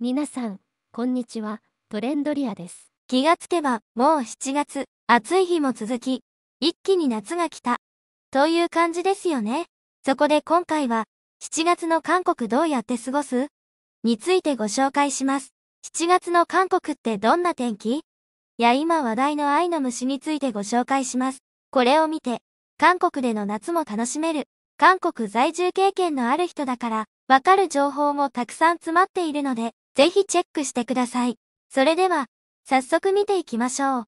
皆さん、こんにちは、トレンドリアです。気がつけば、もう7月、暑い日も続き、一気に夏が来た。という感じですよね。そこで今回は、7月の韓国どうやって過ごすについてご紹介します。7月の韓国ってどんな天気や今話題の愛の虫についてご紹介します。これを見て、韓国での夏も楽しめる、韓国在住経験のある人だから、わかる情報もたくさん詰まっているので、ぜひチェックしてください。それでは、早速見ていきましょう。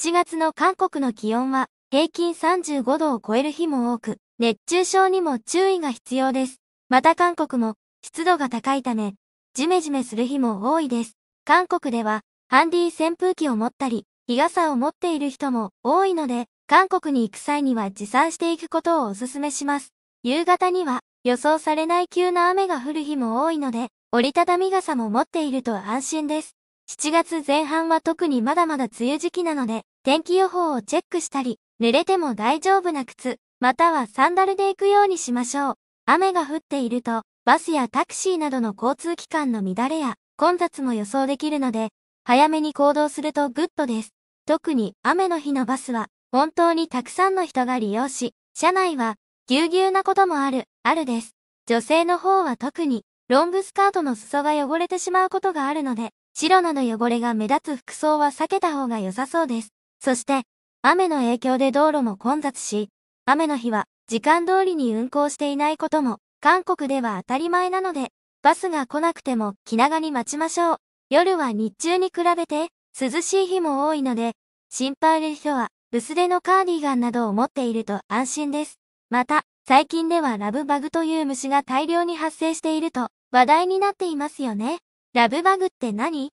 7月の韓国の気温は、平均35度を超える日も多く、熱中症にも注意が必要です。また韓国も、湿度が高いため、ジメジメする日も多いです。韓国では、ハンディ扇風機を持ったり、日傘を持っている人も多いので、韓国に行く際には持参していくことをお勧めします。夕方には、予想されない急な雨が降る日も多いので、折りたたみ傘も持っていると安心です。7月前半は特にまだまだ梅雨時期なので、天気予報をチェックしたり、濡れても大丈夫な靴、またはサンダルで行くようにしましょう。雨が降っていると、バスやタクシーなどの交通機関の乱れや混雑も予想できるので、早めに行動するとグッドです。特に雨の日のバスは、本当にたくさんの人が利用し、車内はぎゅうぎゅうなこともある、あるです。女性の方は特に、ロングスカートの裾が汚れてしまうことがあるので、白など汚れが目立つ服装は避けた方が良さそうです。そして、雨の影響で道路も混雑し、雨の日は時間通りに運行していないことも、韓国では当たり前なので、バスが来なくても気長に待ちましょう。夜は日中に比べて涼しい日も多いので、心配な人は薄手のカーディガンなどを持っていると安心です。また、最近ではラブバグという虫が大量に発生していると話題になっていますよね。ラブバグって何っ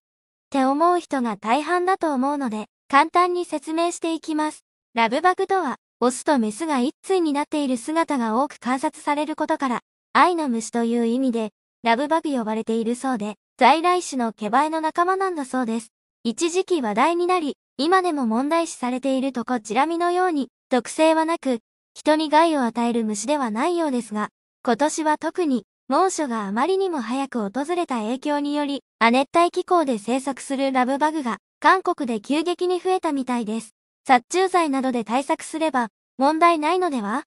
て思う人が大半だと思うので、簡単に説明していきます。ラブバグとは、オスとメスが一対になっている姿が多く観察されることから、愛の虫という意味で、ラブバグ呼ばれているそうで、在来種の毛生えの仲間なんだそうです。一時期話題になり、今でも問題視されているとこちらみのように、毒性はなく、人に害を与える虫ではないようですが、今年は特に猛暑があまりにも早く訪れた影響により、亜熱帯気候で生息するラブバグが、韓国で急激に増えたみたいです。殺虫剤などで対策すれば、問題ないのでは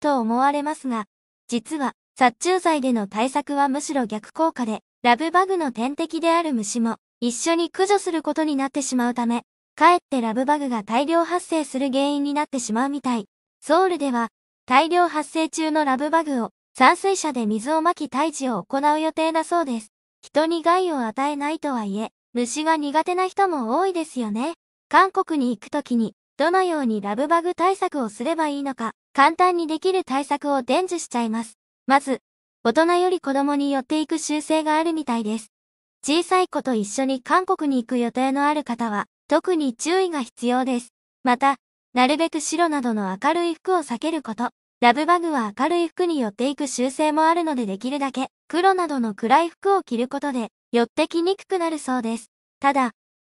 と思われますが、実は、殺虫剤での対策はむしろ逆効果で、ラブバグの天敵である虫も、一緒に駆除することになってしまうため、かえってラブバグが大量発生する原因になってしまうみたい。ソウルでは、大量発生中のラブバグを、散水車で水をまき退治を行う予定だそうです。人に害を与えないとはいえ、虫が苦手な人も多いですよね。韓国に行くときに、どのようにラブバグ対策をすればいいのか、簡単にできる対策を伝授しちゃいます。まず、大人より子供に寄っていく習性があるみたいです。小さい子と一緒に韓国に行く予定のある方は、特に注意が必要です。また、なるべく白などの明るい服を避けること。ラブバグは明るい服に寄っていく習性もあるのでできるだけ黒などの暗い服を着ることで寄ってきにくくなるそうです。ただ、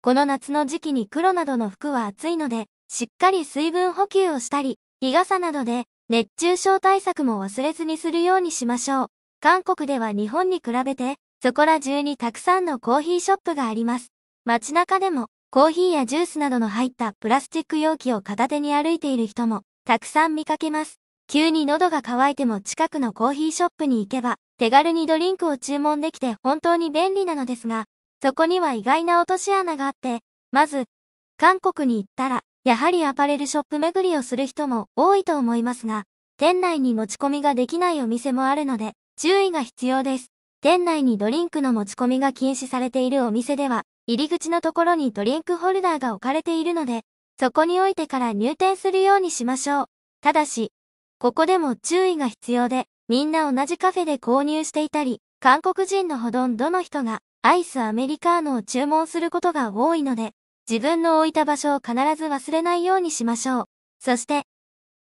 この夏の時期に黒などの服は暑いので、しっかり水分補給をしたり、日傘などで熱中症対策も忘れずにするようにしましょう。韓国では日本に比べて、そこら中にたくさんのコーヒーショップがあります。街中でも、コーヒーやジュースなどの入ったプラスチック容器を片手に歩いている人も、たくさん見かけます。急に喉が渇いても近くのコーヒーショップに行けば、手軽にドリンクを注文できて本当に便利なのですが、そこには意外な落とし穴があって、まず、韓国に行ったら、やはりアパレルショップ巡りをする人も多いと思いますが、店内に持ち込みができないお店もあるので、注意が必要です。店内にドリンクの持ち込みが禁止されているお店では、入り口のところにドリンクホルダーが置かれているので、そこに置いてから入店するようにしましょう。ただし、ここでも注意が必要で、みんな同じカフェで購入していたり、韓国人のほどんどの人がアイスアメリカーノを注文することが多いので、自分の置いた場所を必ず忘れないようにしましょう。そして、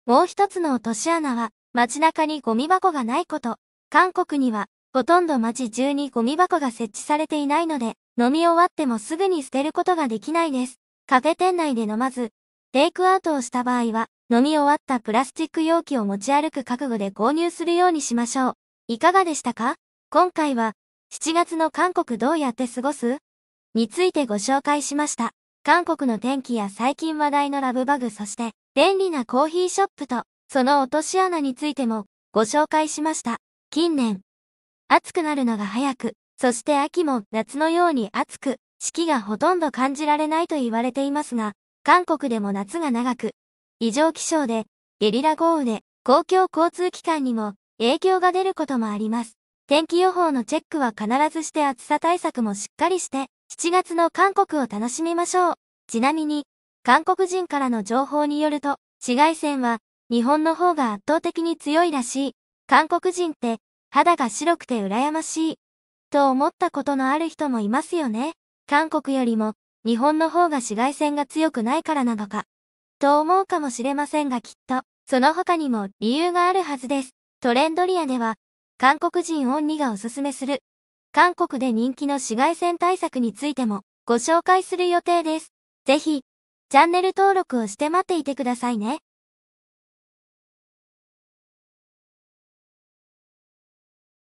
もう一つの落とし穴は、街中にゴミ箱がないこと。韓国には、ほとんど街中にゴミ箱が設置されていないので、飲み終わってもすぐに捨てることができないです。カフェ店内で飲まず、テイクアウトをした場合は、飲み終わったプラスチック容器を持ち歩く覚悟で購入するようにしましょう。いかがでしたか今回は、7月の韓国どうやって過ごすについてご紹介しました。韓国の天気や最近話題のラブバグそして、便利なコーヒーショップと、その落とし穴についてもご紹介しました。近年、暑くなるのが早く、そして秋も夏のように暑く、四季がほとんど感じられないと言われていますが、韓国でも夏が長く、異常気象で、ゲリラ豪雨で、公共交通機関にも影響が出ることもあります。天気予報のチェックは必ずして暑さ対策もしっかりして、7月の韓国を楽しみましょう。ちなみに、韓国人からの情報によると、紫外線は日本の方が圧倒的に強いらしい。韓国人って肌が白くて羨ましい。と思ったことのある人もいますよね。韓国よりも日本の方が紫外線が強くないからなのか、と思うかもしれませんがきっと、その他にも理由があるはずです。トレンドリアでは、韓国人オンリがおすすめする、韓国で人気の紫外線対策についてもご紹介する予定です。ぜひ、チャンネル登録をして待っていてくださいね。